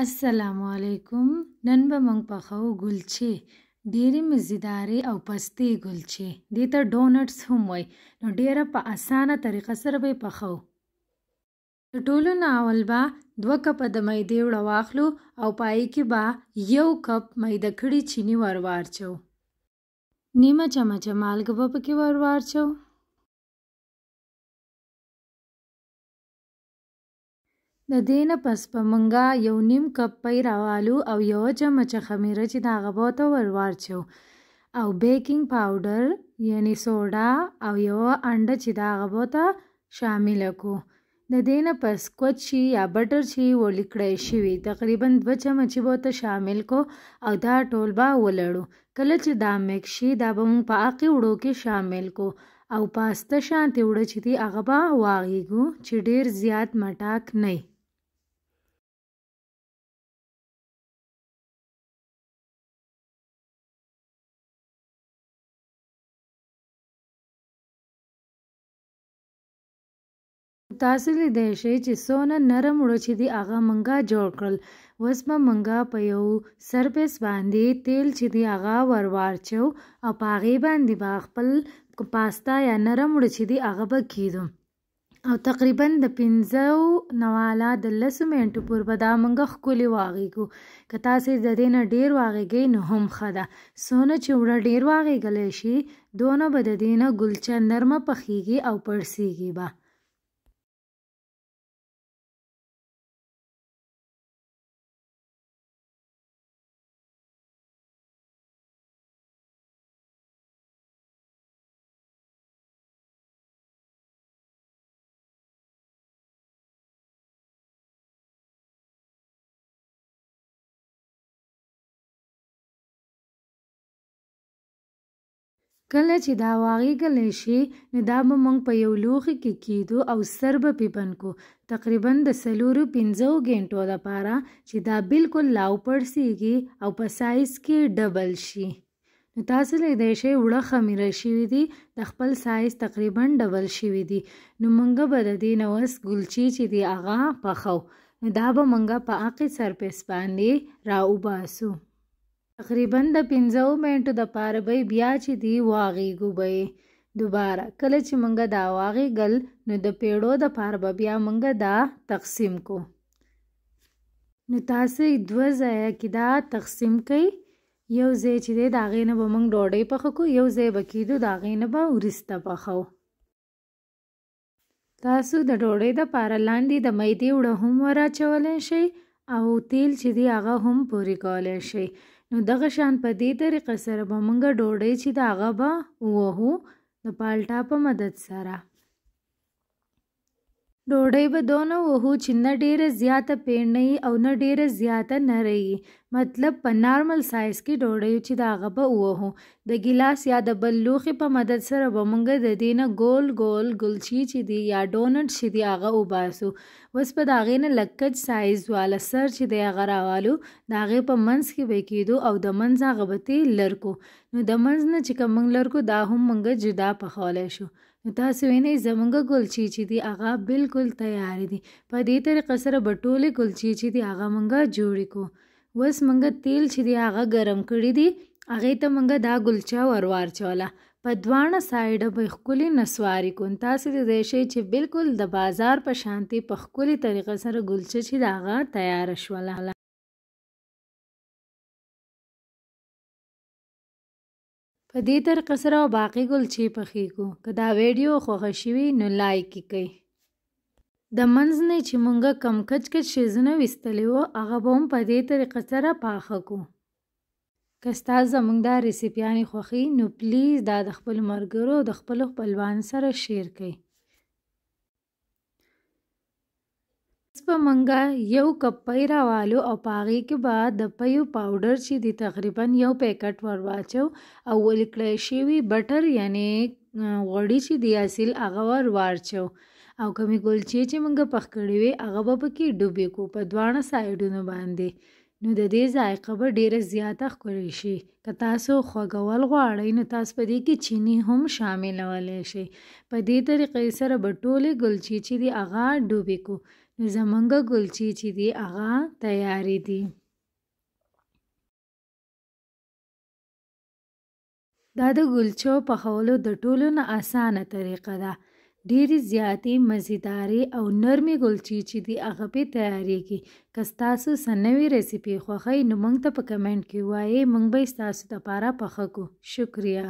السلام علیکم نن به موږ پخو ګلچې ډېرې مزیدارې او پستې ګلچې دې ته ډونټس هم وای نو ډېره په اسانه طریقه سره به پخو د ټولو نه اول به دوه کپه د میدې وړه واخلو او پای کې به یو کپ میده کړي چینی ور وارچو نیمه چمچه مالګه به پکې ور وارچو د نه پس به منګه یو نیم کپ پی راوالو او یو چمچه خمیره چې د هغه به ورته ورواچو او بیکینګ پاوډر یعنی سوډا او یو انډه چې د هغه به ورته شامل کړو د دې نه پس کوچ شي یا بټر شي ولیکړی شوي تقریبا دوه چمچې به ورته شامل کو او دا ټول به ولړو کله چې دا میک شي دا به موږ په عقی وړو کې شامل کو او پاسته شانتې وړه چې دی هغه به واغېږو چې ډیر زیات مټاک نه تاسو لیدای شئ چې څونه نرم وړوچې دي هغه منګه جوړ کړل اوس به منګه په یو سرپیس باندې تیل چې دي هغه ور واچو او په هغې باندې به خپل پاستا یا نرم وړوچې دي هغه به کېدو او تقریبا د پنځو نواله د لسو منټو پورې به دا موږ ښکلي واغېږو که تاسې د دې نه ډېر واغېږئ نو هم ښه ده څونه چې وړه ډېر واغېږلی شي دونه به د دې نه ګلچه نرمه پخیږي او پړسیږي به کله چې دا واغېږلی شي نو دا به موږ په یو لوښي کې کیدو او سر به پې بند کو تقریبا د څلورو پنځو ګینټو دپاره چې دا بالکل لاو پړسیږي او په سایز کې ډبل شي نو تاسو لیدای شئ وړه خمیره شوي دي د خپل سایز تقریبا ډبل شوي دي نو موږ به د دې نه اوس ګلچي چې دی هغه پخو نو دا به موږ په عقد سرپیس باندې را وباسو تقریبا د پنځو منټو دپاره به یې بیا چې دي واغېږو به یې دوباره کله چې مونږ دا واغېږل نو د پیړو دپاره به بیا مونږ دا تقسیم کو نو تاسې دوه ځایه کې دا تقسیم کوئ یو ځای چې دی د هغې نه به مونږ ډوډۍ پخه کو یو ځای به کېدو د هغې نه به وروسته پخو تاسو د ډوډۍ دپاره لاندې د معدې اوړه هم وراچولی شئ او تیل چې دی هغه هم پورې کولی شئ نو دغه شان په دې طریقه سره به مونږه ډوډۍ چې د هغه به ووهو د پالټا په مدد سره ډوډۍ به دونه وهو چې نه ډېره زیاته پېڼۍ او نه ډېره زیاته نرۍ مطلب په نارمل سایز کې ډوډۍ چې دا هغه به ووهو د ګیلاس یا د بل لوښي په مدد سره به موږ د دې نه ګول ګول ګلچي چې دی یا ډونټ چې دی هغه وباسو اوس په د هغې نه لکج سایز واله سر چې دی هغه راوالو د هغې په منځ کې به کېدو او د منځ هغه به تې لرکو نو د منځ نه چې که موږ لرکو دا هم موږ جدا پخولی شو تاسو وینئ زمونږ ګلچې چې دي هغه بالکل تیار دي په دې طریقه سره به ټولې ګلچې چې دي هغه مونږ جوړې کو اوس مونږ تیل چې دي هغه ګرم کړي دي هغې ته مونږ دا ګلچه ور واچوله په دواړه سایډه به ښکلې نسواري کون تاسو دی شئ چې بالکل د بازار په شانتې په ښکلې طریقه سره ګلچه چې د هغه تیاره شوله په دې طریقه سره باقی کلچې پخېږو که دا ویډیو خوښه شوي نو لایک کړئ د منځ نه چې مونږ کم کچ کچ شیزونه ویستلی وو هغه به هم په دې طریقه سره پاخه کړو که ستا زموږ دا ریسیپیانې خوښي نو پلیز دا د خپلو ملګرو د خپلو خپلوانو سره شیر کړئ به منګه یو کپ پی راوالو او په هغې کې به د پیو پاوډر چې دی تقریبا یو پیکټ ور واچو او ولیکړی شوي بټر یعنی غوړي چې دی اصل هغه ور واچو او کمی ګلچې چې موږ پخ کړې وې هغه به پکې ډوبې کو په دواړه سایډونو باندې نو د دې ذایقه به ډیره زیاته ښکلی شي که تاسو خوږول غواړئ نو تاسو په دې کې چینی هم شاملولی شئ په دې طریقې سره به ټولې ګلچې چې دي هغه ډوبې کو زمونږ کلچې چې دي هغه تیارې دي دا د ګلچو پخولو د ټولو نه اسانه طریقه ده ډېرې زیاتې مزیدارې او نرمې ګلچې چې دي هغه پې تیارېږي که ستاسو څه نوې ریسیپي خوښئ نو موږ ته په کمنټ کې وایې موږ به یې ستاسو دپاره پخه کړو شکریه